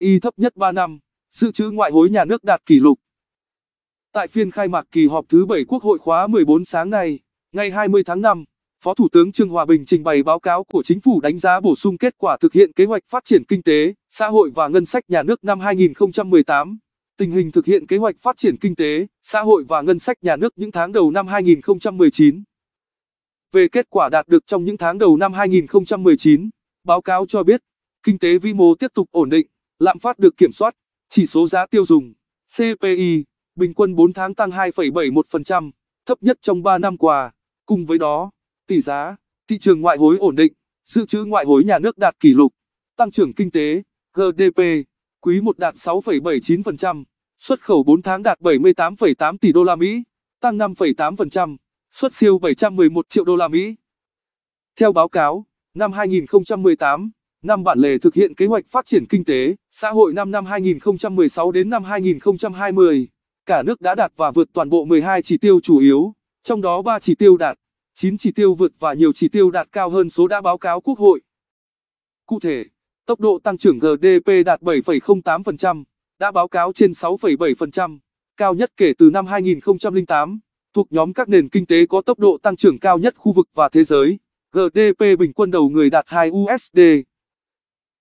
y thấp nhất 3 năm, dự trữ ngoại hối nhà nước đạt kỷ lục. Tại phiên khai mạc kỳ họp thứ 7 Quốc hội khóa 14 sáng nay, ngày 20 tháng 5, Phó Thủ tướng Trương Hòa Bình trình bày báo cáo của chính phủ đánh giá bổ sung kết quả thực hiện kế hoạch phát triển kinh tế, xã hội và ngân sách nhà nước năm 2018, tình hình thực hiện kế hoạch phát triển kinh tế, xã hội và ngân sách nhà nước những tháng đầu năm 2019. Về kết quả đạt được trong những tháng đầu năm 2019, báo cáo cho biết, kinh tế vĩ mô tiếp tục ổn định, lạm phát được kiểm soát, chỉ số giá tiêu dùng, CPI, bình quân 4 tháng tăng 2,71%, thấp nhất trong 3 năm qua. Cùng với đó, tỷ giá, thị trường ngoại hối ổn định, dự trữ ngoại hối nhà nước đạt kỷ lục, tăng trưởng kinh tế, GDP, quý 1 đạt 6,79%, xuất khẩu 4 tháng đạt 78,8 tỷ đô la Mỹ, tăng 5,8%, xuất siêu 711 triệu đô la Mỹ. Theo báo cáo, năm 2018, năm bản lề thực hiện kế hoạch phát triển kinh tế, xã hội năm năm 2016 đến năm 2020, cả nước đã đạt và vượt toàn bộ 12 chỉ tiêu chủ yếu, trong đó 3 chỉ tiêu đạt, 9 chỉ tiêu vượt và nhiều chỉ tiêu đạt cao hơn số đã báo cáo Quốc hội. Cụ thể, tốc độ tăng trưởng GDP đạt 7,08%, đã báo cáo trên 6,7%, cao nhất kể từ năm 2008, thuộc nhóm các nền kinh tế có tốc độ tăng trưởng cao nhất khu vực và thế giới. GDP bình quân đầu người đạt 2 USD.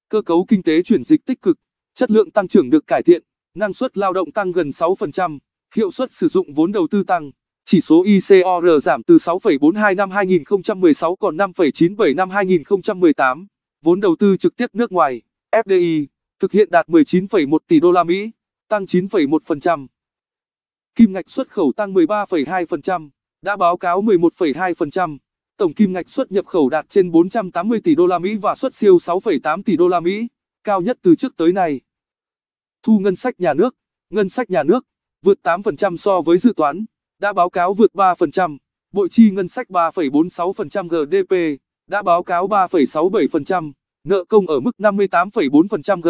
Cơ cấu kinh tế chuyển dịch tích cực, chất lượng tăng trưởng được cải thiện, năng suất lao động tăng gần 6%, hiệu suất sử dụng vốn đầu tư tăng, chỉ số ICOR giảm từ 6,42 năm 2016 còn 5,97 năm 2018, vốn đầu tư trực tiếp nước ngoài, FDI, thực hiện đạt 19,1 tỷ đô la Mỹ, tăng 9,1%. Kim ngạch xuất khẩu tăng 13,2%, đã báo cáo 11,2%. Tổng kim ngạch xuất nhập khẩu đạt trên 480 tỷ đô la Mỹ và xuất siêu 6,8 tỷ đô la Mỹ, cao nhất từ trước tới nay. Thu ngân sách nhà nước, ngân sách nhà nước vượt 8% so với dự toán, đã báo cáo vượt 3%, bội chi ngân sách 3,46% GDP, đã báo cáo 3,67%, nợ công ở mức 58,4%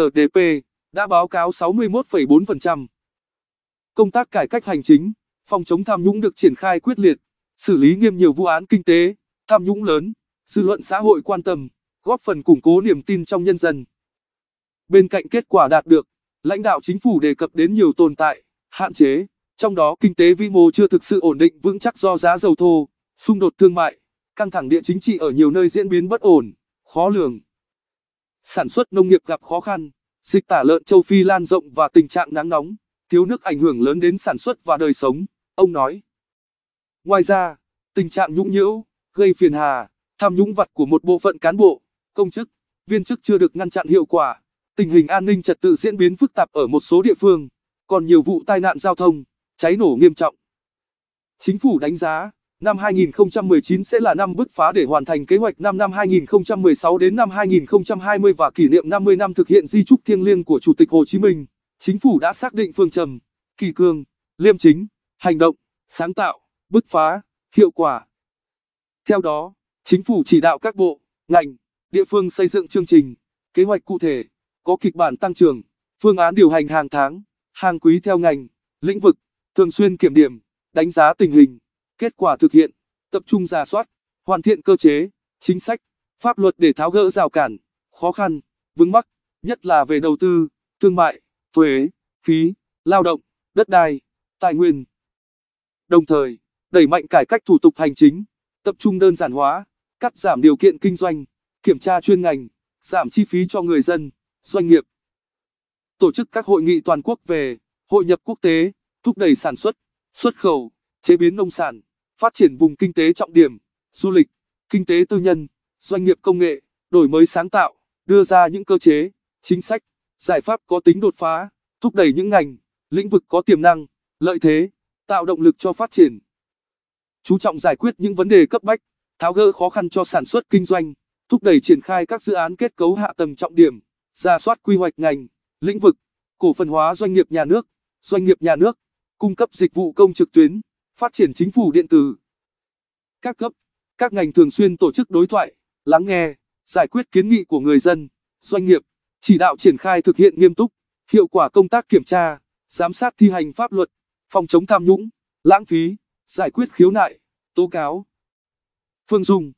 GDP, đã báo cáo 61,4%. Công tác cải cách hành chính, phòng chống tham nhũng được triển khai quyết liệt, xử lý nghiêm nhiều vụ án kinh tế, tham nhũng lớn, dư luận xã hội quan tâm, góp phần củng cố niềm tin trong nhân dân. Bên cạnh kết quả đạt được, lãnh đạo chính phủ đề cập đến nhiều tồn tại, hạn chế, trong đó kinh tế vĩ mô chưa thực sự ổn định vững chắc do giá dầu thô, xung đột thương mại, căng thẳng địa chính trị ở nhiều nơi diễn biến bất ổn, khó lường. Sản xuất nông nghiệp gặp khó khăn, dịch tả lợn châu Phi lan rộng và tình trạng nắng nóng, thiếu nước ảnh hưởng lớn đến sản xuất và đời sống, ông nói. Ngoài ra, tình trạng nhũng nhiễu, gây phiền hà, tham nhũng vặt của một bộ phận cán bộ, công chức, viên chức chưa được ngăn chặn hiệu quả. Tình hình an ninh trật tự diễn biến phức tạp ở một số địa phương, còn nhiều vụ tai nạn giao thông, cháy nổ nghiêm trọng. Chính phủ đánh giá, năm 2019 sẽ là năm bứt phá để hoàn thành kế hoạch năm năm 2016 đến năm 2020 và kỷ niệm 50 năm thực hiện di trúc thiêng liêng của Chủ tịch Hồ Chí Minh. Chính phủ đã xác định phương trầm, kỳ cương, liêm chính, hành động, sáng tạo, bứt phá, hiệu quả. Theo đó, chính phủ chỉ đạo các bộ, ngành, địa phương xây dựng chương trình, kế hoạch cụ thể, có kịch bản tăng trưởng, phương án điều hành hàng tháng, hàng quý theo ngành, lĩnh vực, thường xuyên kiểm điểm, đánh giá tình hình, kết quả thực hiện, tập trung giả soát, hoàn thiện cơ chế, chính sách, pháp luật để tháo gỡ rào cản, khó khăn, vướng mắc, nhất là về đầu tư, thương mại, thuế, phí, lao động, đất đai, tài nguyên. Đồng thời, đẩy mạnh cải cách thủ tục hành chính tập trung đơn giản hóa, cắt giảm điều kiện kinh doanh, kiểm tra chuyên ngành, giảm chi phí cho người dân, doanh nghiệp. Tổ chức các hội nghị toàn quốc về hội nhập quốc tế, thúc đẩy sản xuất, xuất khẩu, chế biến nông sản, phát triển vùng kinh tế trọng điểm, du lịch, kinh tế tư nhân, doanh nghiệp công nghệ, đổi mới sáng tạo, đưa ra những cơ chế, chính sách, giải pháp có tính đột phá, thúc đẩy những ngành, lĩnh vực có tiềm năng, lợi thế, tạo động lực cho phát triển chú trọng giải quyết những vấn đề cấp bách, tháo gỡ khó khăn cho sản xuất kinh doanh, thúc đẩy triển khai các dự án kết cấu hạ tầng trọng điểm, ra soát quy hoạch ngành, lĩnh vực, cổ phần hóa doanh nghiệp nhà nước, doanh nghiệp nhà nước, cung cấp dịch vụ công trực tuyến, phát triển chính phủ điện tử. Các cấp, các ngành thường xuyên tổ chức đối thoại, lắng nghe, giải quyết kiến nghị của người dân, doanh nghiệp, chỉ đạo triển khai thực hiện nghiêm túc, hiệu quả công tác kiểm tra, giám sát thi hành pháp luật, phòng chống tham nhũng, lãng phí, giải quyết khiếu nại tố cáo. Phương Dung